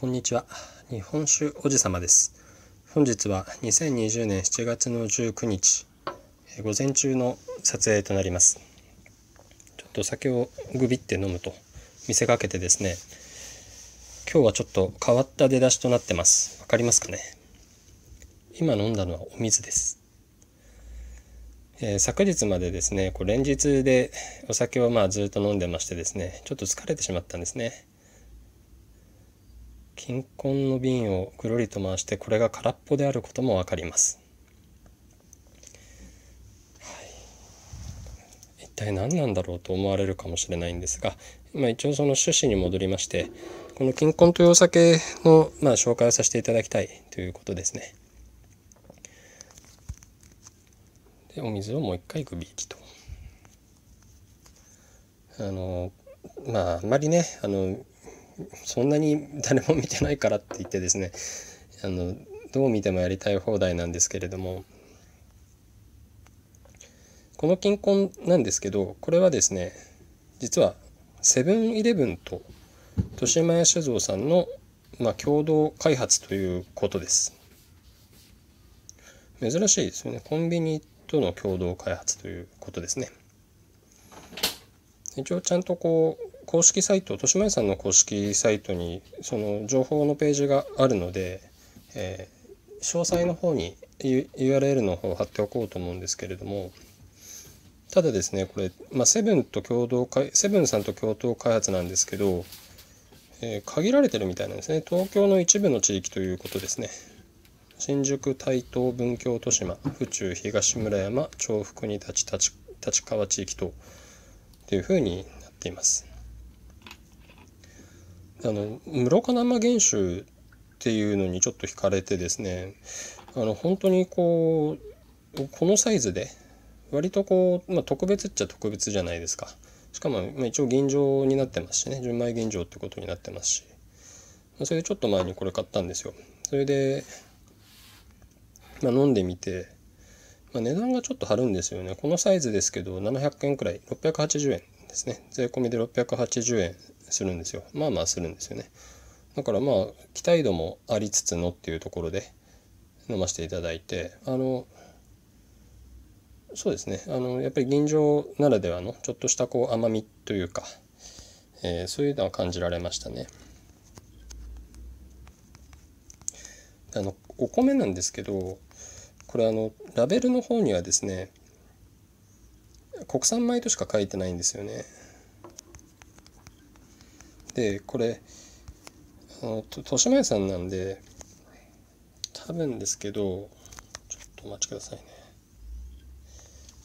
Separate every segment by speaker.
Speaker 1: こんにちは。日本酒おじさまです。本日は2020年7月の19日、午前中の撮影となります。ちょっと酒をグビって飲むと見せかけてですね、今日はちょっと変わった出だしとなってます。わかりますかね今飲んだのはお水です。えー、昨日までですね、こう連日でお酒をまあずっと飲んでましてですね、ちょっと疲れてしまったんですね。金婚の瓶をぐるりと回してこれが空っぽであることも分かります、はい、一体何なんだろうと思われるかもしれないんですがあ、一応その趣旨に戻りましてこの金婚というお酒の、まあ、紹介をさせていただきたいということですねでお水をもう一回グビーキとあのまああんまりねあのそんなに誰も見てないからって言ってですねあのどう見てもやりたい放題なんですけれどもこの金婚なんですけどこれはですね実はセブンイレブンと豊島屋酒造さんの、まあ、共同開発ということです珍しいですよねコンビニとの共同開発ということですね一応ちゃんとこう公式サイト、豊島園さんの公式サイトに、その情報のページがあるので、えー、詳細の方に URL の方を貼っておこうと思うんですけれども、ただですね、これ、まあ、セブンと共同開、セブンさんと共同開発なんですけど、えー、限られてるみたいなんですね。東京の一部の地域ということですね。新宿、台東、文京、豊島、府中、東村山、重複に立、ち、立川地域と、というふうになっています。あの室賀生原酒っていうのにちょっと惹かれてですねあの本当にこうこのサイズで割とこう、まあ、特別っちゃ特別じゃないですかしかも、まあ、一応吟醸になってますしね純米吟醸ってことになってますしそれでちょっと前にこれ買ったんですよそれで、まあ、飲んでみて、まあ、値段がちょっと張るんですよねこのサイズですけど700円くらい680円ですね税込みで680円するんですよまあまあするんですよねだからまあ期待度もありつつのっていうところで飲ませていただいてあのそうですねあのやっぱり吟醸ならではのちょっとしたこう甘みというか、えー、そういうのは感じられましたねあのお米なんですけどこれあのラベルの方にはですね国産米としか書いてないんですよねでこれあのと豊島屋さんなんで多分ですけどちょっとお待ちくださいね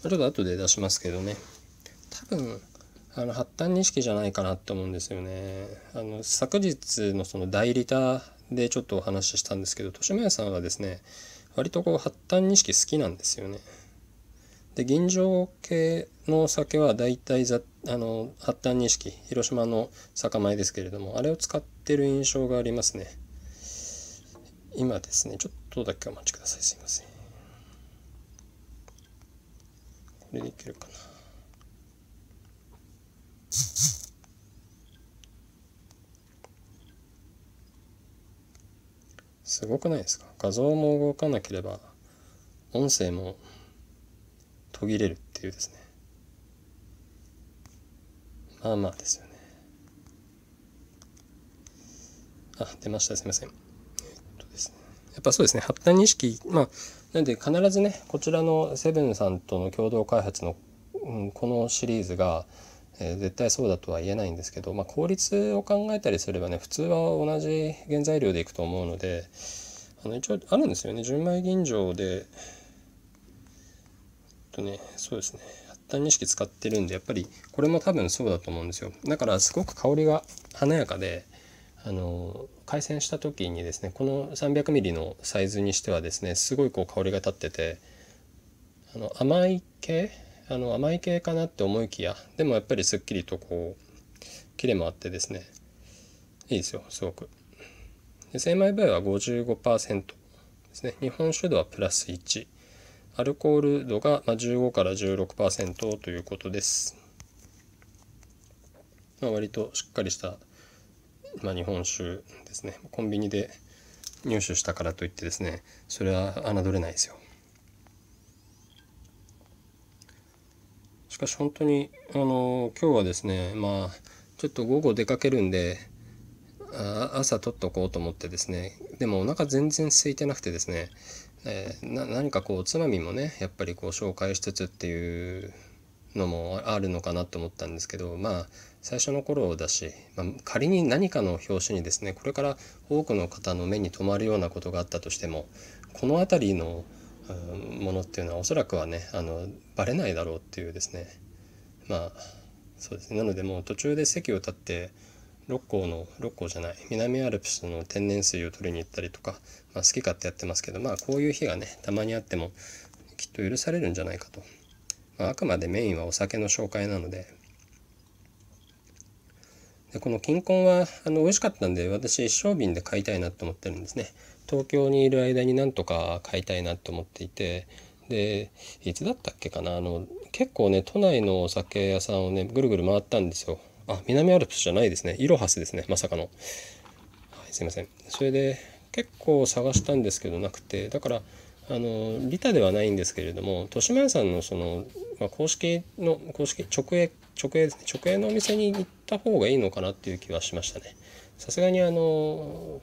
Speaker 1: ちょっと後で出しますけどね多分あの発端認識じゃないかなって思うんですよねあの昨日のその代理タでちょっとお話ししたんですけど豊島屋さんはですね割とこう発端認識好きなんですよねで吟醸系のお酒はだいたいざっあの発端錦広島の酒米ですけれどもあれを使ってる印象がありますね今ですねちょっとだけお待ちくださいすいませんこれでいけるかなすごくないですか画像も動かなければ音声も途切れるっていうですねまあまあですよね。あ、出ました。すいません。えっとですね。やっぱそうですね。発端認識。まあ、なんで必ずね、こちらのセブンさんとの共同開発の、うん、このシリーズが、えー、絶対そうだとは言えないんですけど、まあ、効率を考えたりすればね、普通は同じ原材料でいくと思うので、あの一応あるんですよね。純米吟醸で、えっとね、そうですね。単認識使ってるんでやっぱりこれも多分そうだと思うんですよだからすごく香りが華やかであの回線した時にですねこの 300mm のサイズにしてはですねすごいこう香りが立っててあの甘い系あの甘い系かなって思いきやでもやっぱりすっきりとこう切れもあってですねいいですよすごく。で精米部合は55%ですね日本酒度はプラス1。アルコール度が15から16%ということです。まあ、割としっかりした、まあ、日本酒ですね。コンビニで入手したからといってですね、それは侮れないですよ。しかし本当に、あの、今日はですね、まあ、ちょっと午後出かけるんで、あ朝取っとこうと思ってですね、でもお腹全然空いてなくてですね、えー、何かこうおつまみもねやっぱりこう紹介しつつっていうのもあるのかなと思ったんですけどまあ最初の頃だし、まあ、仮に何かの表紙にですねこれから多くの方の目に留まるようなことがあったとしてもこの辺りのものっていうのはおそらくはねあのバレないだろうっていうですねまあそうですねなのでもう途中で席を立って六甲の六甲じゃない南アルプスの天然水を取りに行ったりとか、まあ、好き勝手やってますけどまあこういう日がねたまにあってもきっと許されるんじゃないかと、まあ、あくまでメインはお酒の紹介なのででこの金婚はあの美味しかったんで私一升瓶で買いたいなと思ってるんですね東京にいる間になんとか買いたいなと思っていてでいつだったっけかなあの結構ね都内のお酒屋さんをねぐるぐる回ったんですよあ、南アルプスじゃないですね。イロハスですね。まさかの。はい、すいません。それで、結構探したんですけどなくて、だから、あのリタではないんですけれども豊島屋さんのその、まあ、公式の公式直営直営ですね直営のお店に行った方がいいのかなっていう気はしましたねさすがにあの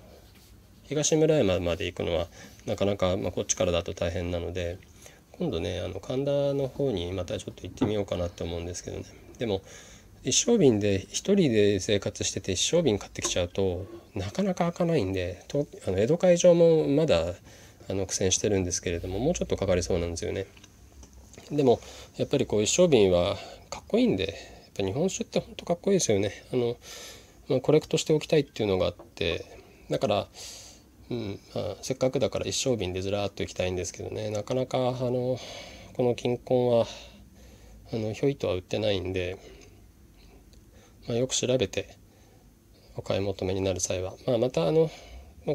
Speaker 1: 東村山まで行くのはなかなか、まあ、こっちからだと大変なので今度ねあの神田の方にまたちょっと行ってみようかなって思うんですけどねでも一升瓶で1人で生活してて一升瓶買ってきちゃうとなかなか開かないんであの江戸会場もまだあの苦戦してるんですけれどももうちょっとかかりそうなんですよね。でもやっぱりこう一升瓶はかっこいいんでやっぱ日本酒ってほんとかっこいいですよね。あのまあ、コレクトしておきたいっていうのがあってだから、うんまあ、せっかくだから一升瓶でずらっと行きたいんですけどねなかなかあのこの金婚はあのひょいとは売ってないんで。まあ、よく調べてお買い求めになる際は、まあ、またあの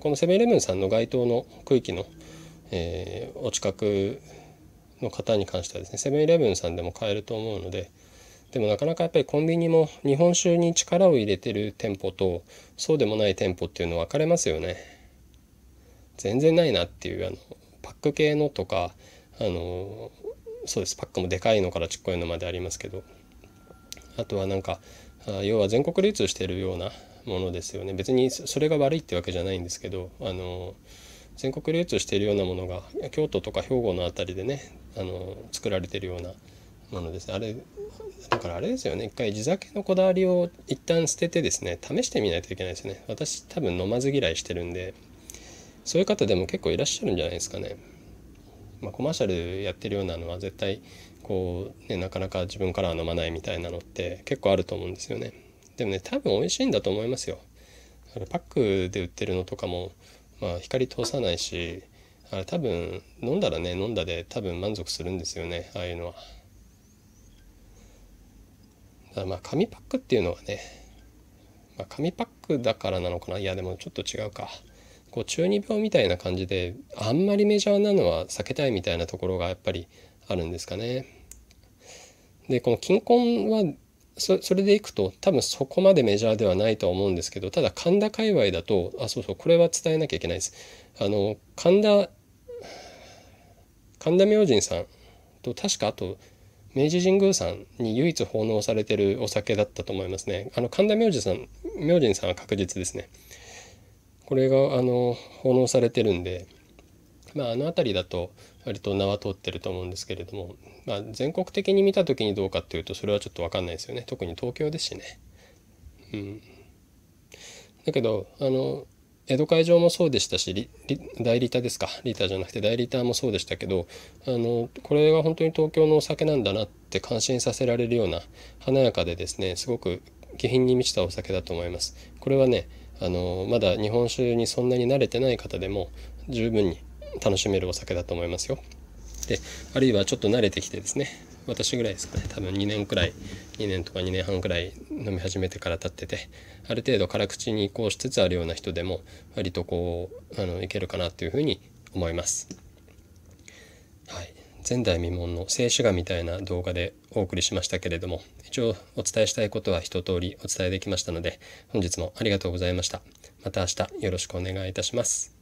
Speaker 1: このセブンイレブンさんの該当の区域の、えー、お近くの方に関してはですねセブンイレブンさんでも買えると思うのででもなかなかやっぱりコンビニも日本酒に力を入れてる店舗とそうでもない店舗っていうの分かれますよね全然ないなっていうあのパック系のとかあのそうですパックもでかいのからちっこいのまでありますけどあとはなんか要は全国流通してるようなものですよね別にそれが悪いってわけじゃないんですけどあの全国流通しているようなものが京都とか兵庫の辺りでねあの作られてるようなものですあれだからあれですよね一回地酒のこだわりを一旦捨ててですね試してみないといけないですね私多分飲まず嫌いしてるんでそういう方でも結構いらっしゃるんじゃないですかね、まあ、コマーシャルやってるようなのは絶対こう、ね、なかなか自分からは飲まないみたいなのって結構あると思うんですよねでもね多分美味しいんだと思いますよだからパックで売ってるのとかも、まあ、光通さないしあれ多分飲んだらね飲んだで多分満足するんですよねああいうのはだからまあ紙パックっていうのはね、まあ、紙パックだからなのかないやでもちょっと違うかこう中二病みたいな感じであんまりメジャーなのは避けたいみたいなところがやっぱりあるんですかね。でこの金婚はそれでいくと多分そこまでメジャーではないとは思うんですけどただ神田界隈だとあそうそうこれは伝えなきゃいけないです。あの神田神田明神さんと確かあと明治神宮さんに唯一奉納されてるお酒だったと思いますね。あの神田明神さん明神さんは確実ですね。これがあの奉納されてるんで、まあ、あの辺りだと割と名は通ってると思うんですけれども、まあ、全国的に見た時にどうかっていうとそれはちょっと分かんないですよね特に東京ですしね。うん、だけどあの江戸会場もそうでしたし大リタですかリタじゃなくて大リタもそうでしたけどあのこれが本当に東京のお酒なんだなって感心させられるような華やかでですねすごく気品に満ちたお酒だと思います。これはねあのまだ日本酒にそんなに慣れてない方でも十分に楽しめるお酒だと思いますよ。で、あるいはちょっと慣れてきてですね、私ぐらいですかね、多分2年くらい、2年とか2年半くらい飲み始めてから経ってて、ある程度辛口に移行しつつあるような人でも、割とこう、あの、いけるかなというふうに思います。はい。前代未聞の静止画みたいな動画でお送りしましたけれども、一応お伝えしたいことは一通りお伝えできましたので、本日もありがとうございました。また明日よろしくお願いいたします。